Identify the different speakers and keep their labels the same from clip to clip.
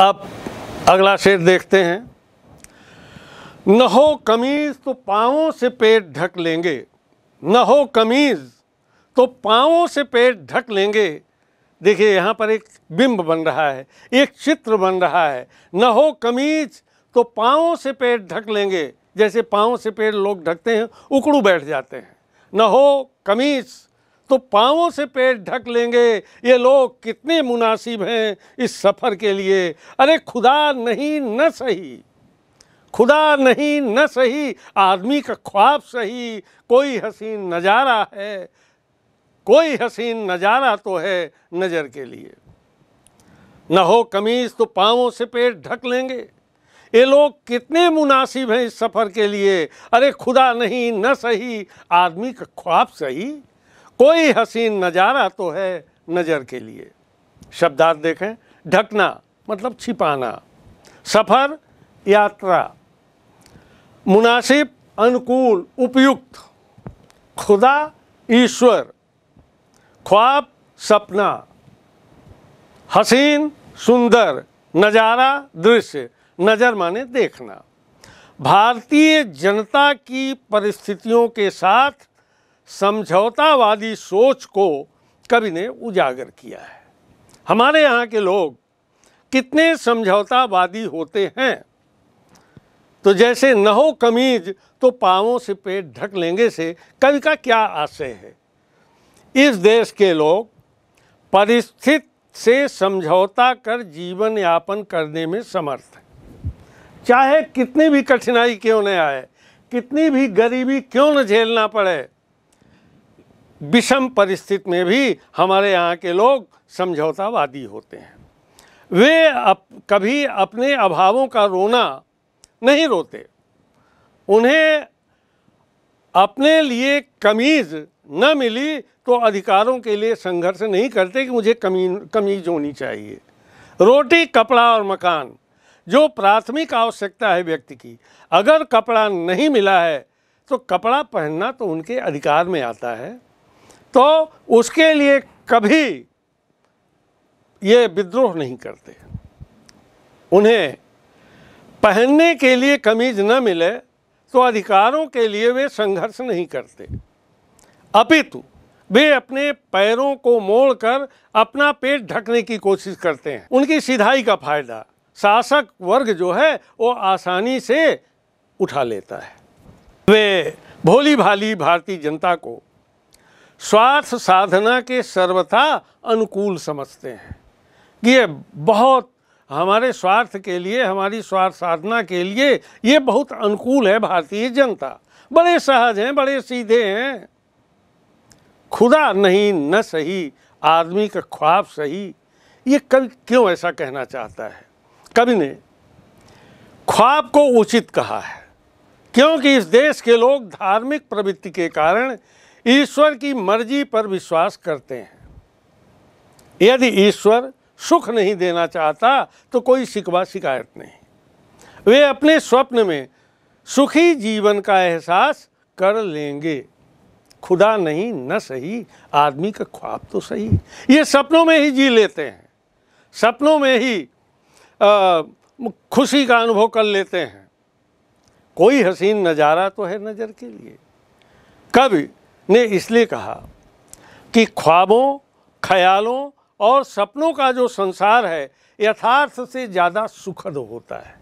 Speaker 1: अब अगला शेर देखते हैं न हो कमीज़ तो पाँवों से पेट ढक लेंगे न हो कमीज़ तो पाँवों से पेट ढक लेंगे देखिए यहाँ पर एक बिंब बन रहा है एक चित्र बन रहा है न हो कमीज तो पाँवों से पेट ढक लेंगे जैसे पाँवों से पेट लोग ढकते हैं उकड़ू बैठ जाते हैं न हो कमीज़ तो पाँवों से पेट ढक लेंगे ये लोग कितने मुनासिब हैं इस सफ़र के लिए अरे खुदा नहीं न सही खुदा नहीं न सही आदमी का ख्वाब सही कोई हसीन नज़ारा है कोई हसीन नज़ारा तो है नज़र के लिए न हो कमीज़ तो पाँवों से पेट ढक लेंगे ये लोग कितने मुनासिब हैं इस सफ़र के लिए अरे खुदा नहीं न सही आदमी का ख्वाब सही कोई हसीन नज़ारा तो है नज़र के लिए शब्दार्थ देखें ढकना मतलब छिपाना सफ़र यात्रा मुनासिब अनुकूल उपयुक्त खुदा ईश्वर ख्वाब सपना हसीन सुंदर नज़ारा दृश्य नज़र माने देखना भारतीय जनता की परिस्थितियों के साथ समझौतावादी सोच को कवि ने उजागर किया है हमारे यहाँ के लोग कितने समझौतावादी होते हैं तो जैसे न हो कमीज तो पावों से पेट ढक लेंगे से कवि का क्या आशय है इस देश के लोग परिस्थिति से समझौता कर जीवन यापन करने में समर्थ हैं चाहे कितनी भी कठिनाई क्यों न आए कितनी भी गरीबी क्यों न झेलना पड़े विषम परिस्थिति में भी हमारे यहाँ के लोग समझौतावादी होते हैं वे अप, कभी अपने अभावों का रोना नहीं रोते उन्हें अपने लिए कमीज़ न मिली तो अधिकारों के लिए संघर्ष नहीं करते कि मुझे कमी कमीज होनी चाहिए रोटी कपड़ा और मकान जो प्राथमिक आवश्यकता है व्यक्ति की अगर कपड़ा नहीं मिला है तो कपड़ा पहनना तो उनके अधिकार में आता है तो उसके लिए कभी ये विद्रोह नहीं करते उन्हें पहनने के लिए कमीज न मिले तो अधिकारों के लिए वे संघर्ष नहीं करते अपितु वे अपने पैरों को मोड़कर अपना पेट ढकने की कोशिश करते हैं उनकी सिधाई का फायदा शासक वर्ग जो है वो आसानी से उठा लेता है वे भोली भाली भारतीय जनता को स्वार्थ साधना के सर्वथा अनुकूल समझते हैं कि ये बहुत हमारे स्वार्थ के लिए हमारी स्वार्थ साधना के लिए ये बहुत अनुकूल है भारतीय जनता बड़े सहज हैं बड़े सीधे हैं खुदा नहीं न सही आदमी का ख्वाब सही ये कवि क्यों ऐसा कहना चाहता है कभी ने ख्वाब को उचित कहा है क्योंकि इस देश के लोग धार्मिक प्रवृत्ति के कारण ईश्वर की मर्जी पर विश्वास करते हैं यदि ईश्वर सुख नहीं देना चाहता तो कोई शिकवा शिकायत नहीं वे अपने स्वप्न में सुखी जीवन का एहसास कर लेंगे खुदा नहीं न सही आदमी का ख्वाब तो सही ये सपनों में ही जी लेते हैं सपनों में ही आ, खुशी का अनुभव कर लेते हैं कोई हसीन नज़ारा तो है नज़र के लिए कभी ने इसलिए कहा कि ख्वाबों ख्यालों और सपनों का जो संसार है यथार्थ से ज़्यादा सुखद होता है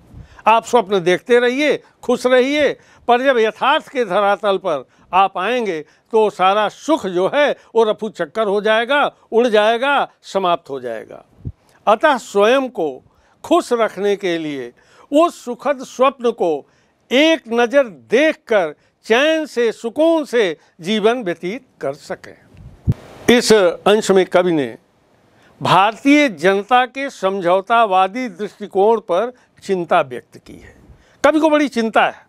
Speaker 1: आप स्वप्न देखते रहिए खुश रहिए पर जब यथार्थ के धरातल पर आप आएंगे तो सारा सुख जो है वो रफू चक्कर हो जाएगा उड़ जाएगा समाप्त हो जाएगा अतः स्वयं को खुश रखने के लिए उस सुखद स्वप्न को एक नज़र देखकर चैन से सुकून से जीवन व्यतीत कर सकें इस अंश में कवि ने भारतीय जनता के समझौतावादी दृष्टिकोण पर चिंता व्यक्त की है कवि को बड़ी चिंता है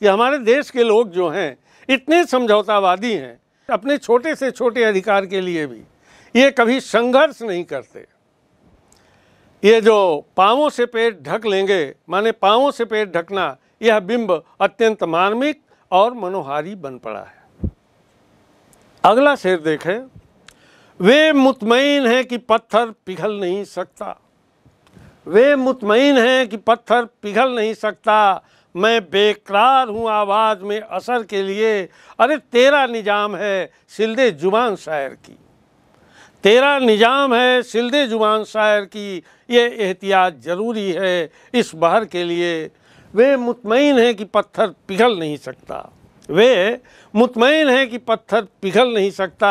Speaker 1: कि हमारे देश के लोग जो हैं इतने समझौतावादी हैं अपने छोटे से छोटे अधिकार के लिए भी ये कभी संघर्ष नहीं करते ये जो पाँवों से पेट ढक लेंगे माने पाँवों से पेट ढकना यह बिंब अत्यंत मार्मिक और मनोहारी बन पड़ा है अगला शेर देखें वे मुतमिन हैं कि पत्थर पिघल नहीं सकता वे मुतमिन हैं कि पत्थर पिघल नहीं सकता मैं बेकरार हूँ आवाज़ में असर के लिए अरे तेरा निजाम है सिलदे जुबान शायर की तेरा निजाम है सिलदे जुबान शायर की ये एहतियात ज़रूरी है इस बहर के लिए वे मुतमिन हैं कि पत्थर पिघल नहीं सकता वे मुतमिन हैं कि पत्थर पिघल नहीं सकता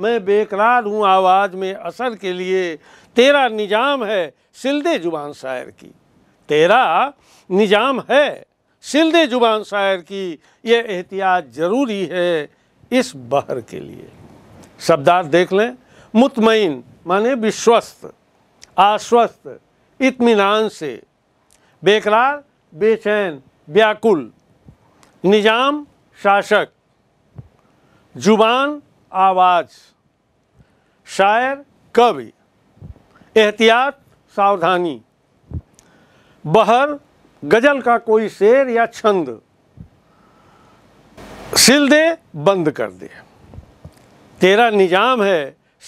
Speaker 1: मैं बेकरार हूँ आवाज़ में असर के लिए तेरा निजाम है सिलदे जुबान शायर की तेरा निजाम है सिलदे जुबान शायर की यह एहतियात ज़रूरी है इस बहर के लिए शब्दार्थ देख लें मुतमिन माने विश्वस्त आश्वस्त इतमान से बेकरार बेचैन व्याकुल निज़ाम शासक जुबान आवाज़ शायर कवि एहतियात सावधानी बहर गज़ल का कोई शेर या छंद सिल दे बंद कर दे तेरा निजाम है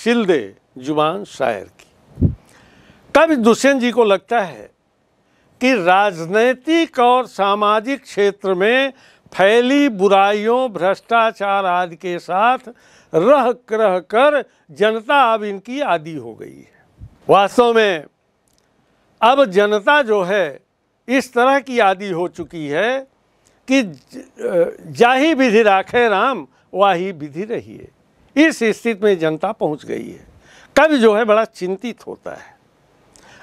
Speaker 1: सिल दे जुबान शायर की कभी दुष्यंत जी को लगता है कि राजनीतिक और सामाजिक क्षेत्र में फैली बुराइयों भ्रष्टाचार आदि के साथ रह रह कर जनता अब इनकी आदि हो गई है वास्तव में अब जनता जो है इस तरह की आदि हो चुकी है कि जाही विधि राखे राम वाही विधि रहिए इस स्थिति में जनता पहुंच गई है कभी जो है बड़ा चिंतित होता है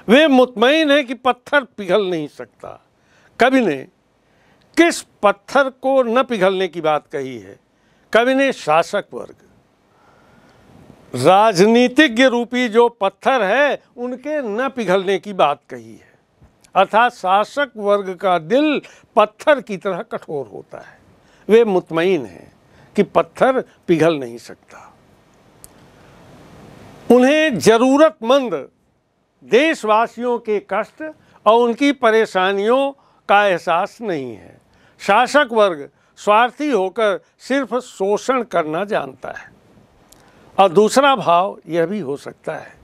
Speaker 1: वे मुतमिन है कि पत्थर पिघल नहीं सकता कवि ने किस पत्थर को न पिघलने की बात कही है कवि ने शासक वर्ग राजनीतिज्ञ रूपी जो पत्थर है उनके न पिघलने की बात कही है अर्थात शासक वर्ग का दिल पत्थर की तरह कठोर होता है वे मुतमिन हैं कि पत्थर पिघल नहीं सकता उन्हें ज़रूरतमंद देशवासियों के कष्ट और उनकी परेशानियों का एहसास नहीं है शासक वर्ग स्वार्थी होकर सिर्फ शोषण करना जानता है और दूसरा भाव यह भी हो सकता है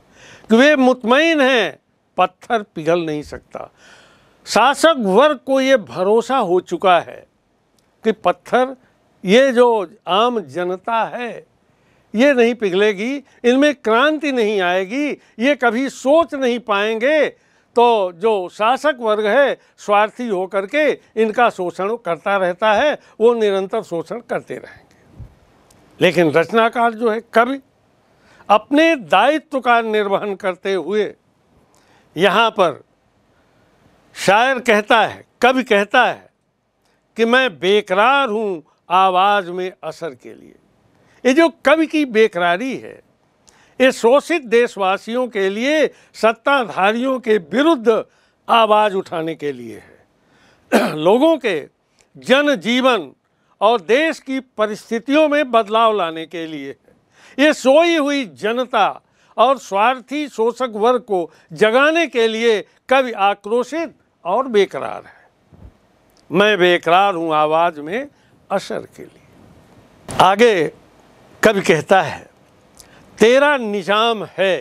Speaker 1: कि वे मुतमिन हैं पत्थर पिघल नहीं सकता शासक वर्ग को ये भरोसा हो चुका है कि पत्थर ये जो आम जनता है ये नहीं पिघलेगी इनमें क्रांति नहीं आएगी ये कभी सोच नहीं पाएंगे तो जो शासक वर्ग है स्वार्थी होकर के इनका शोषण करता रहता है वो निरंतर शोषण करते रहेंगे लेकिन रचनाकार जो है कवि अपने दायित्व का निर्वहन करते हुए यहाँ पर शायर कहता है कवि कहता है कि मैं बेकरार हूँ आवाज़ में असर के लिए ये जो कवि की बेकरारी है ये शोषित देशवासियों के लिए सत्ताधारियों के विरुद्ध आवाज़ उठाने के लिए है लोगों के जन जीवन और देश की परिस्थितियों में बदलाव लाने के लिए है ये सोई हुई जनता और स्वार्थी शोषक वर्ग को जगाने के लिए कवि आक्रोशित और बेकरार है मैं बेकरार हूँ आवाज़ में असर के लिए आगे कवि कहता है तेरा निजाम है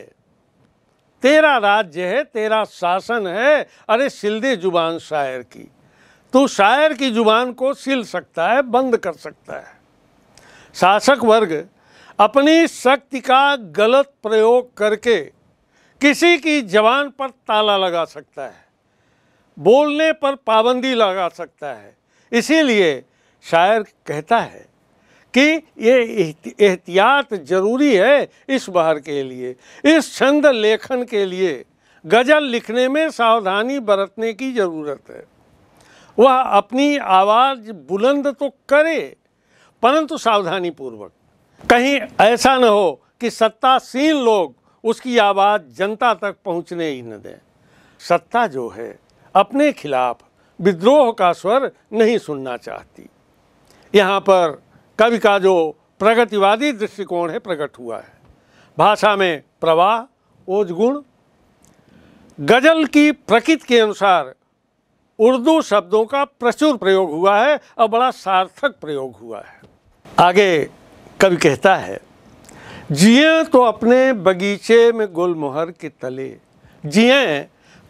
Speaker 1: तेरा राज्य है तेरा शासन है अरे सिलदे जुबान शायर की तो शायर की जुबान को सिल सकता है बंद कर सकता है शासक वर्ग अपनी शक्ति का गलत प्रयोग करके किसी की जबान पर ताला लगा सकता है बोलने पर पाबंदी लगा सकता है इसीलिए शायर कहता है कि ये एहतियात जरूरी है इस बहर के लिए इस छंद लेखन के लिए गज़ल लिखने में सावधानी बरतने की ज़रूरत है वह अपनी आवाज़ बुलंद तो करे परंतु सावधानी पूर्वक कहीं ऐसा न हो कि सत्तासीन लोग उसकी आवाज़ जनता तक पहुंचने ही न दें सत्ता जो है अपने खिलाफ विद्रोह का स्वर नहीं सुनना चाहती यहाँ पर कवि का जो प्रगतिवादी दृष्टिकोण है प्रकट हुआ है भाषा में प्रवाह ओज गुण गजल की प्रकृति के अनुसार उर्दू शब्दों का प्रचुर प्रयोग हुआ है और बड़ा सार्थक प्रयोग हुआ है आगे कवि कहता है जिए तो अपने बगीचे में गुलमोहर के तले जिए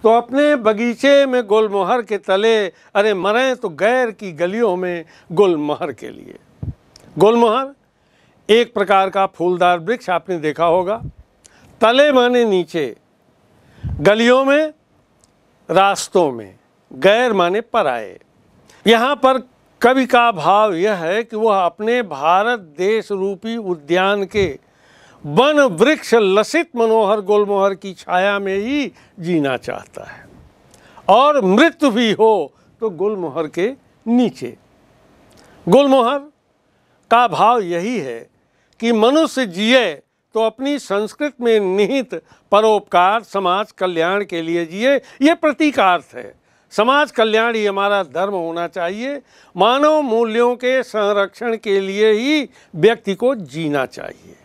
Speaker 1: तो अपने बगीचे में गुलमोहर के तले अरे मरें तो गैर की गलियों में गुलमोहर के लिए गुलमोहर एक प्रकार का फूलदार वृक्ष आपने देखा होगा तले माने नीचे गलियों में रास्तों में गैर माने पर आए यहाँ पर कवि का भाव यह है कि वह अपने भारत देश रूपी उद्यान के वन वृक्ष लसित मनोहर गोलमोहर की छाया में ही जीना चाहता है और मृत्यु भी हो तो गुलमोहर के नीचे गुलमोहर का भाव यही है कि मनुष्य जिए तो अपनी संस्कृत में निहित परोपकार समाज कल्याण के लिए जिए ये प्रतीकार्थ है समाज कल्याण ही हमारा धर्म होना चाहिए मानव मूल्यों के संरक्षण के लिए ही व्यक्ति को जीना चाहिए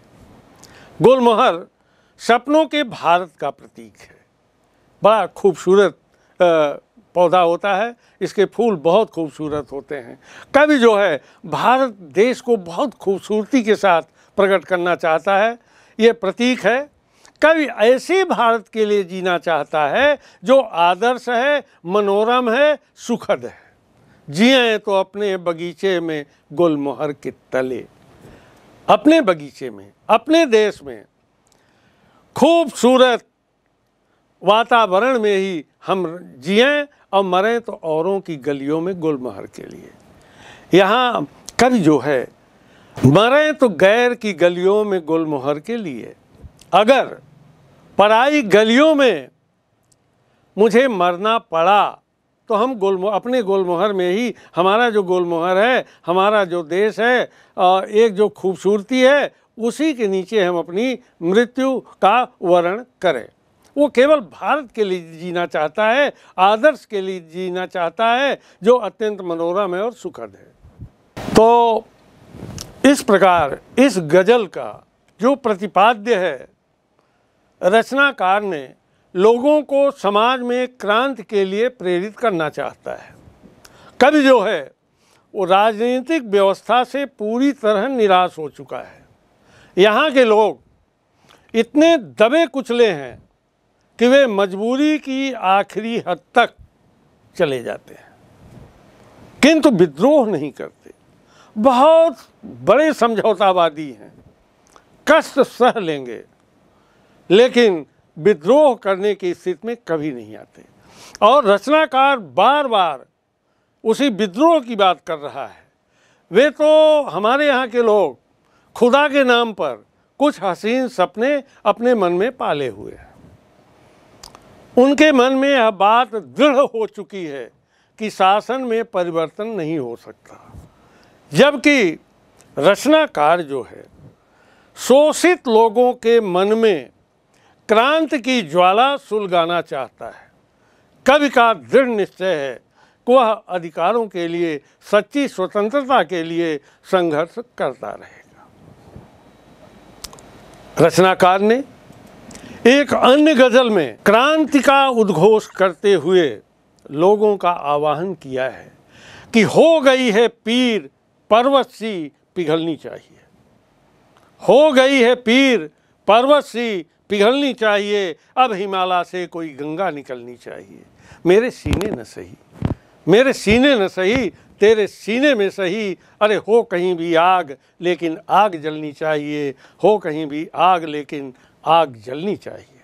Speaker 1: गुलमोहर सपनों के भारत का प्रतीक है बड़ा खूबसूरत पौधा होता है इसके फूल बहुत खूबसूरत होते हैं कवि जो है भारत देश को बहुत खूबसूरती के साथ प्रकट करना चाहता है ये प्रतीक है कवि ऐसे भारत के लिए जीना चाहता है जो आदर्श है मनोरम है सुखद है जिए तो अपने बगीचे में गुलमोहर के तले अपने बगीचे में अपने देश में खूबसूरत वातावरण में ही हम जिए और मरें तो औरों की गलियों में गुलमहर के लिए यहाँ कर जो है मरें तो गैर की गलियों में गुलमहर के लिए अगर पराई गलियों में मुझे मरना पड़ा तो हम गोल अपने गोलमोहर में ही हमारा जो गोलमोहर है हमारा जो देश है एक जो खूबसूरती है उसी के नीचे हम अपनी मृत्यु का वर्ण करें वो केवल भारत के लिए जीना चाहता है आदर्श के लिए जीना चाहता है जो अत्यंत मनोरम है और सुखद है तो इस प्रकार इस गज़ल का जो प्रतिपाद्य है रचनाकार ने लोगों को समाज में क्रांति के लिए प्रेरित करना चाहता है कवि जो है वो राजनीतिक व्यवस्था से पूरी तरह निराश हो चुका है यहाँ के लोग इतने दबे कुचले हैं कि वे मजबूरी की आखिरी हद तक चले जाते हैं किंतु विद्रोह नहीं करते बहुत बड़े समझौतावादी हैं कष्ट सह लेंगे लेकिन विद्रोह करने की स्थिति में कभी नहीं आते और रचनाकार बार बार उसी विद्रोह की बात कर रहा है वे तो हमारे यहाँ के लोग खुदा के नाम पर कुछ हसीन सपने अपने मन में पाले हुए हैं उनके मन में यह बात दृढ़ हो चुकी है कि शासन में परिवर्तन नहीं हो सकता जबकि रचनाकार जो है शोषित लोगों के मन में क्रांति की ज्वाला सुलगाना चाहता है कवि का दृढ़ निश्चय है कि वह अधिकारों के लिए सच्ची स्वतंत्रता के लिए संघर्ष करता रहेगा रचनाकार ने एक अन्य गजल में क्रांति का उद्घोष करते हुए लोगों का आवाहन किया है कि हो गई है पीर पर्वत सी पिघलनी चाहिए हो गई है पीर पर्वत सी पिघलनी चाहिए अब हिमालय से कोई गंगा निकलनी चाहिए मेरे सीने न सही मेरे सीने न सही तेरे सीने में सही अरे हो कहीं भी आग लेकिन आग जलनी चाहिए हो कहीं भी आग लेकिन आग जलनी चाहिए